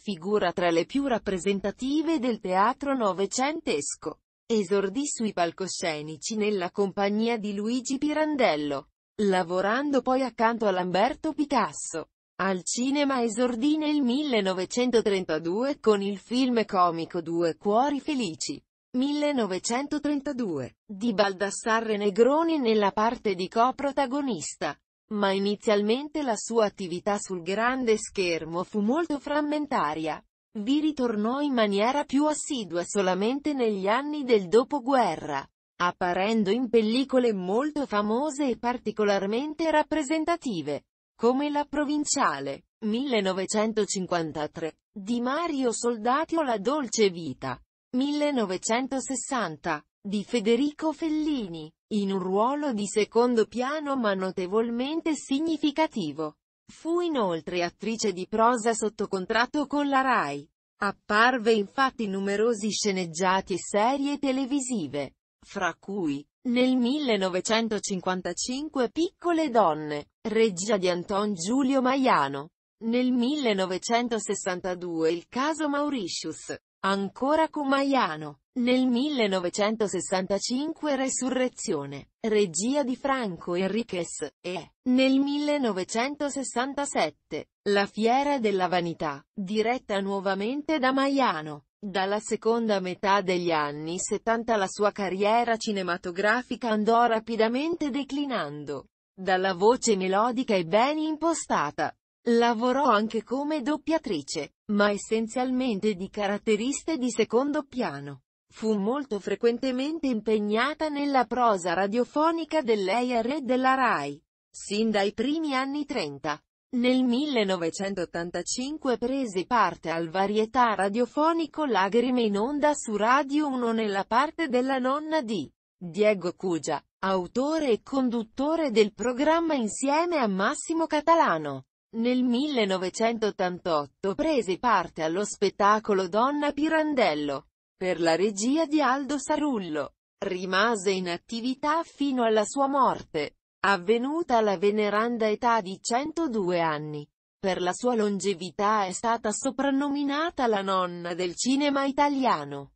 figura tra le più rappresentative del teatro novecentesco. Esordì sui palcoscenici nella compagnia di Luigi Pirandello, lavorando poi accanto a Lamberto Picasso. Al cinema esordì nel 1932 con il film comico Due cuori felici. 1932, di Baldassarre Negroni nella parte di coprotagonista. Ma inizialmente la sua attività sul grande schermo fu molto frammentaria. Vi ritornò in maniera più assidua solamente negli anni del dopoguerra, apparendo in pellicole molto famose e particolarmente rappresentative, come La Provinciale, 1953, di Mario Soldati o La Dolce Vita, 1960, di Federico Fellini, in un ruolo di secondo piano ma notevolmente significativo. Fu inoltre attrice di prosa sotto contratto con la RAI. Apparve infatti in numerosi sceneggiati e serie televisive, fra cui, nel 1955 Piccole donne, regia di Anton Giulio Maiano. Nel 1962 il caso Mauritius, Ancora Cumaiano. Nel 1965 Resurrezione, regia di Franco Enriquez, e, nel 1967, La Fiera della Vanità, diretta nuovamente da Maiano. Dalla seconda metà degli anni 70 la sua carriera cinematografica andò rapidamente declinando. Dalla voce melodica e ben impostata, Lavorò anche come doppiatrice, ma essenzialmente di caratteriste di secondo piano. Fu molto frequentemente impegnata nella prosa radiofonica dell'EIR e della RAI, sin dai primi anni 30. Nel 1985 prese parte al varietà radiofonico Lagrime in onda su Radio 1 nella parte della nonna di Diego Cugia, autore e conduttore del programma insieme a Massimo Catalano. Nel 1988 prese parte allo spettacolo Donna Pirandello, per la regia di Aldo Sarullo. Rimase in attività fino alla sua morte, avvenuta alla veneranda età di 102 anni. Per la sua longevità è stata soprannominata la nonna del cinema italiano.